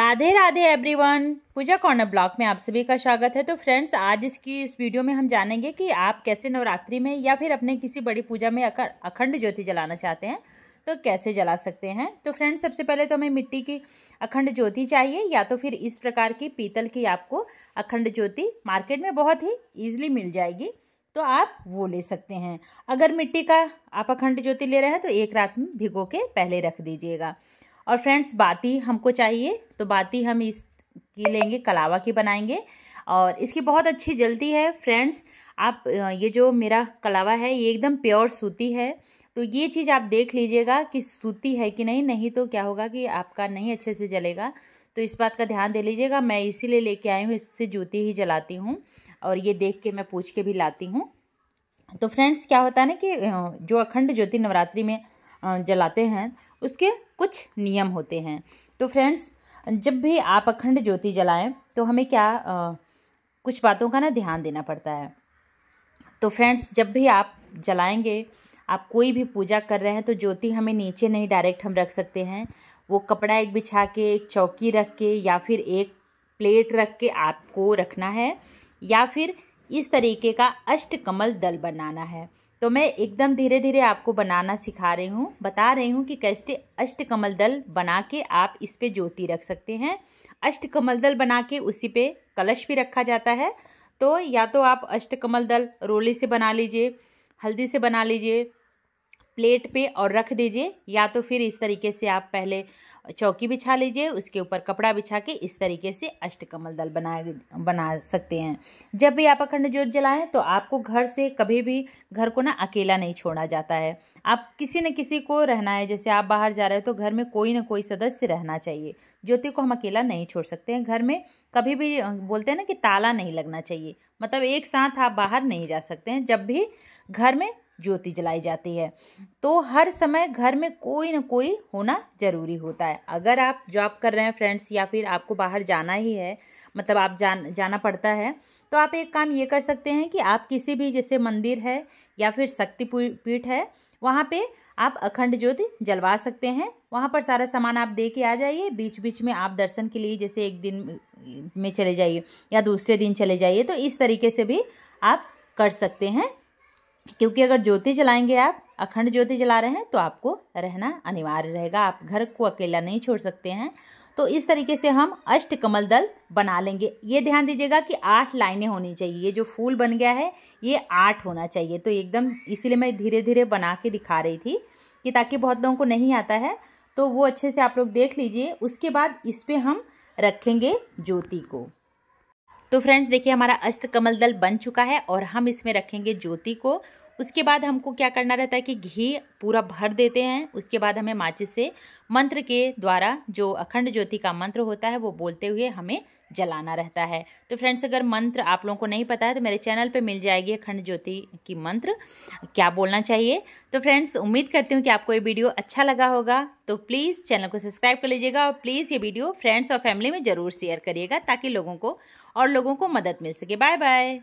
Radhe Radhe everyone Pooja corner blog में आप सभी का स्वागत है तो फ्रेंड्स आज इसकी इस वीडियो में हम जानेंगे कि आप कैसे नवरात्रि में या फिर अपने किसी बड़ी पूजा में अखंड ज्योति जलाना चाहते हैं तो कैसे जला सकते हैं तो फ्रेंड्स सबसे पहले तो हमें मिट्टी की अखंड ज्योति चाहिए या तो फिर इस प्रकार की पीतल की आपको अखंड ज्योति मार्केट में बहुत ही ईजिली मिल जाएगी तो आप वो ले सकते हैं अगर मिट्टी का आप अखंड ज्योति ले रहे हैं तो एक रात में भिगो के पहले रख दीजिएगा और फ्रेंड्स बाती हमको चाहिए तो बाती हम इसकी लेंगे कलावा की बनाएंगे और इसकी बहुत अच्छी जलती है फ्रेंड्स आप ये जो मेरा कलावा है ये एकदम प्योर सूती है तो ये चीज़ आप देख लीजिएगा कि सूती है कि नहीं नहीं तो क्या होगा कि आपका नहीं अच्छे से जलेगा तो इस बात का ध्यान दे लीजिएगा मैं इसीलिए लेके आई हूँ इससे जूती ही जलाती हूँ और ये देख के मैं पूछ के भी लाती हूँ तो फ्रेंड्स क्या होता है ना कि जो अखंड ज्योति नवरात्रि में जलाते हैं उसके कुछ नियम होते हैं तो फ्रेंड्स जब भी आप अखंड ज्योति जलाएं तो हमें क्या आ, कुछ बातों का ना ध्यान देना पड़ता है तो फ्रेंड्स जब भी आप जलाएंगे आप कोई भी पूजा कर रहे हैं तो ज्योति हमें नीचे नहीं डायरेक्ट हम रख सकते हैं वो कपड़ा एक बिछा के एक चौकी रख के या फिर एक प्लेट रख के आपको रखना है या फिर इस तरीके का अष्टकमल दल बनाना है तो मैं एकदम धीरे धीरे आपको बनाना सिखा रही हूँ बता रही हूँ कि कैसे अष्टकमल दल बना के आप इस पर ज्योति रख सकते हैं अष्टकमल दल बना के उसी पे कलश भी रखा जाता है तो या तो आप अष्टकमल दल रोले से बना लीजिए हल्दी से बना लीजिए प्लेट पे और रख दीजिए या तो फिर इस तरीके से आप पहले चौकी बिछा लीजिए उसके ऊपर कपड़ा बिछा के इस तरीके से अष्टकमल दल बना बना सकते हैं जब भी आप अखंड ज्योत जलाएं तो आपको घर से कभी भी घर को ना अकेला नहीं छोड़ा जाता है आप किसी न किसी को रहना है जैसे आप बाहर जा रहे हो तो घर में कोई ना कोई सदस्य रहना चाहिए ज्योति को हम अकेला नहीं छोड़ सकते हैं घर में कभी भी बोलते हैं ना कि ताला नहीं लगना चाहिए मतलब एक साथ आप बाहर नहीं जा सकते हैं जब भी घर में ज्योति जलाई जाती है तो हर समय घर में कोई ना कोई होना ज़रूरी होता है अगर आप जॉब कर रहे हैं फ्रेंड्स या फिर आपको बाहर जाना ही है मतलब आप जान जाना पड़ता है तो आप एक काम ये कर सकते हैं कि आप किसी भी जैसे मंदिर है या फिर शक्ति पीठ है वहाँ पे आप अखंड ज्योति जलवा सकते हैं वहाँ पर सारा सामान आप दे के आ जाइए बीच बीच में आप दर्शन के लिए जैसे एक दिन में चले जाइए या दूसरे दिन चले जाइए तो इस तरीके से भी आप कर सकते हैं क्योंकि अगर ज्योति जलाएंगे आप अखंड ज्योति जला रहे हैं तो आपको रहना अनिवार्य रहेगा आप घर को अकेला नहीं छोड़ सकते हैं तो इस तरीके से हम अष्ट कमल दल बना लेंगे ये ध्यान दीजिएगा कि आठ लाइनें होनी चाहिए ये जो फूल बन गया है ये आठ होना चाहिए तो एकदम इसीलिए मैं धीरे धीरे बना के दिखा रही थी कि ताकि बहुत लोगों को नहीं आता है तो वो अच्छे से आप लोग देख लीजिए उसके बाद इस पर हम रखेंगे ज्योति को तो फ्रेंड्स देखिए हमारा अष्ट कमल दल बन चुका है और हम इसमें रखेंगे ज्योति को उसके बाद हमको क्या करना रहता है कि घी पूरा भर देते हैं उसके बाद हमें माचिस से मंत्र के द्वारा जो अखंड ज्योति का मंत्र होता है वो बोलते हुए हमें जलाना रहता है तो फ्रेंड्स अगर मंत्र आप लोगों को नहीं पता है तो मेरे चैनल पे मिल जाएगी अखंड ज्योति की मंत्र क्या बोलना चाहिए तो फ्रेंड्स उम्मीद करती हूँ कि आपको ये वीडियो अच्छा लगा होगा तो प्लीज़ चैनल को सब्सक्राइब कर लीजिएगा और प्लीज़ ये वीडियो फ्रेंड्स और फैमिली में ज़रूर शेयर करिएगा ताकि लोगों को और लोगों को मदद मिल सके बाय बाय